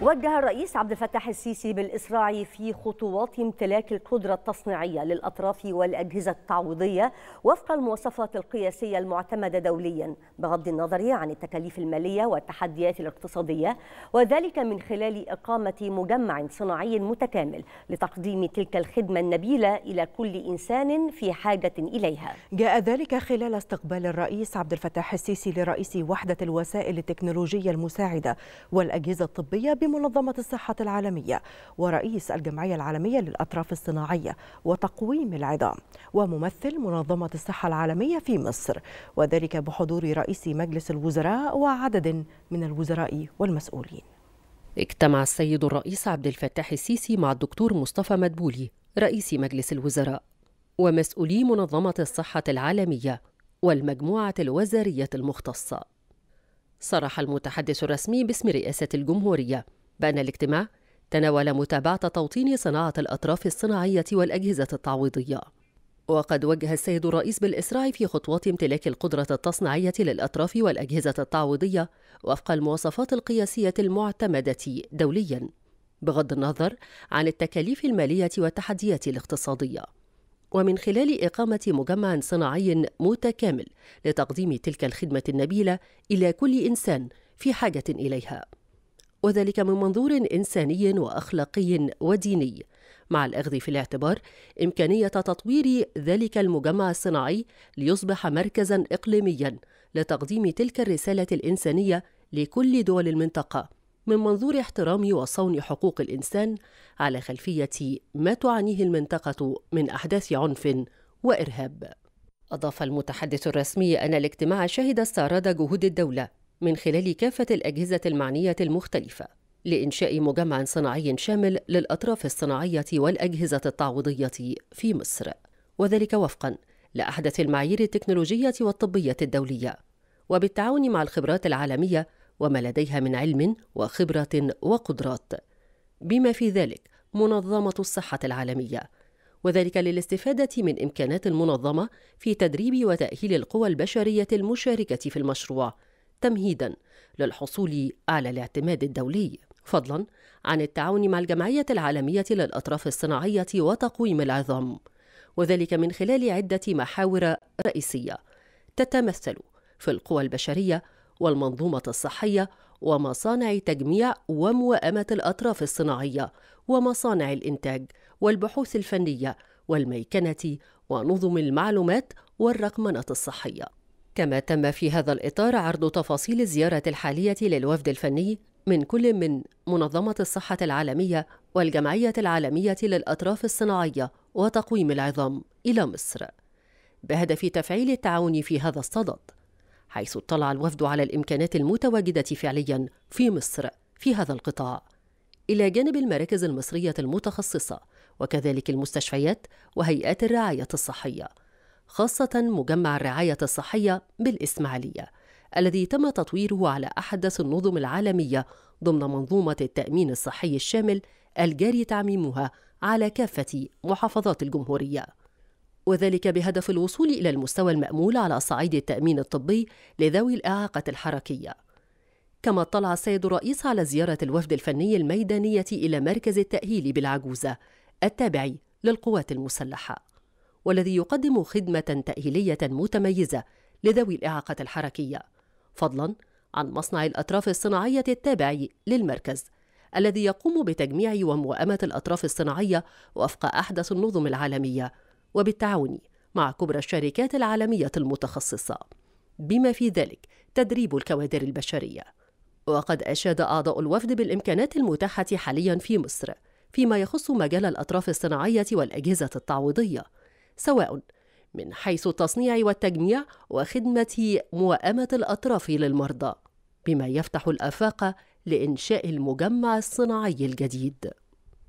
وجه الرئيس عبد الفتاح السيسي بالإسراع في خطوات امتلاك القدرة التصنيعية للأطراف والأجهزة التعويضية وفق المواصفات القياسية المعتمدة دوليا بغض النظر عن التكاليف المالية والتحديات الاقتصادية وذلك من خلال إقامة مجمع صناعي متكامل لتقديم تلك الخدمة النبيلة إلى كل إنسان في حاجة إليها جاء ذلك خلال استقبال الرئيس عبد الفتاح السيسي لرئيس وحدة الوسائل التكنولوجية المساعدة والأجهزة الطبية منظمة الصحة العالمية ورئيس الجمعية العالمية للأطراف الصناعية وتقويم العظام وممثل منظمة الصحة العالمية في مصر وذلك بحضور رئيس مجلس الوزراء وعدد من الوزراء والمسؤولين اجتمع السيد الرئيس عبد الفتاح السيسي مع الدكتور مصطفى مدبولي رئيس مجلس الوزراء ومسؤولي منظمة الصحة العالمية والمجموعة الوزارية المختصة. صرح المتحدث الرسمي باسم رئاسة الجمهورية بأن الاجتماع تناول متابعة توطين صناعة الأطراف الصناعية والأجهزة التعويضية وقد وجه السيد الرئيس بالإسراع في خطوات امتلاك القدرة التصنيعية للأطراف والأجهزة التعويضية وفق المواصفات القياسية المعتمدة دولياً بغض النظر عن التكاليف المالية والتحديات الاقتصادية ومن خلال إقامة مجمع صناعي متكامل لتقديم تلك الخدمة النبيلة إلى كل إنسان في حاجة إليها وذلك من منظور إنساني وأخلاقي وديني مع الأخذ في الاعتبار إمكانية تطوير ذلك المجمع الصناعي ليصبح مركزا إقليميا لتقديم تلك الرسالة الإنسانية لكل دول المنطقة من منظور احترام وصون حقوق الإنسان على خلفية ما تعانيه المنطقة من أحداث عنف وإرهاب. أضاف المتحدث الرسمي أن الاجتماع شهد استعراض جهود الدولة من خلال كافة الأجهزة المعنية المختلفة لإنشاء مجمع صناعي شامل للأطراف الصناعية والأجهزة التعويضية في مصر وذلك وفقاً لأحدث المعايير التكنولوجية والطبية الدولية وبالتعاون مع الخبرات العالمية وما لديها من علم وخبرة وقدرات بما في ذلك منظمة الصحة العالمية وذلك للاستفادة من إمكانات المنظمة في تدريب وتأهيل القوى البشرية المشاركة في المشروع تمهيدا للحصول على الاعتماد الدولي فضلا عن التعاون مع الجمعية العالمية للأطراف الصناعية وتقويم العظام وذلك من خلال عدة محاور رئيسية تتمثل في القوى البشرية والمنظومة الصحية ومصانع تجميع وموائمة الأطراف الصناعية ومصانع الإنتاج والبحوث الفنية والميكنة ونظم المعلومات والرقمنة الصحية كما تم في هذا الإطار عرض تفاصيل الزيارة الحالية للوفد الفني من كل من منظمة الصحة العالمية والجمعية العالمية للأطراف الصناعية وتقويم العظام إلى مصر بهدف تفعيل التعاون في هذا الصدد حيث اطلع الوفد على الإمكانات المتواجدة فعليا في مصر في هذا القطاع إلى جانب المراكز المصرية المتخصصة وكذلك المستشفيات وهيئات الرعاية الصحية خاصة مجمع الرعاية الصحية بالإسماعيلية الذي تم تطويره على أحدث النظم العالمية ضمن منظومة التأمين الصحي الشامل الجاري تعميمها على كافة محافظات الجمهورية وذلك بهدف الوصول إلى المستوى المأمول على صعيد التأمين الطبي لذوي الإعاقة الحركية كما اطلع السيد الرئيس على زيارة الوفد الفني الميدانية إلى مركز التأهيل بالعجوزة التابع للقوات المسلحة والذي يقدم خدمة تأهيلية متميزة لذوي الإعاقة الحركية فضلا عن مصنع الأطراف الصناعية التابع للمركز الذي يقوم بتجميع وموائمة الأطراف الصناعية وفق أحدث النظم العالمية وبالتعاون مع كبرى الشركات العالمية المتخصصة بما في ذلك تدريب الكوادر البشرية وقد أشاد أعضاء الوفد بالإمكانات المتاحة حاليا في مصر فيما يخص مجال الأطراف الصناعية والأجهزة التعويضية سواء من حيث التصنيع والتجميع وخدمة موائمة الأطراف للمرضى بما يفتح الآفاق لإنشاء المجمع الصناعي الجديد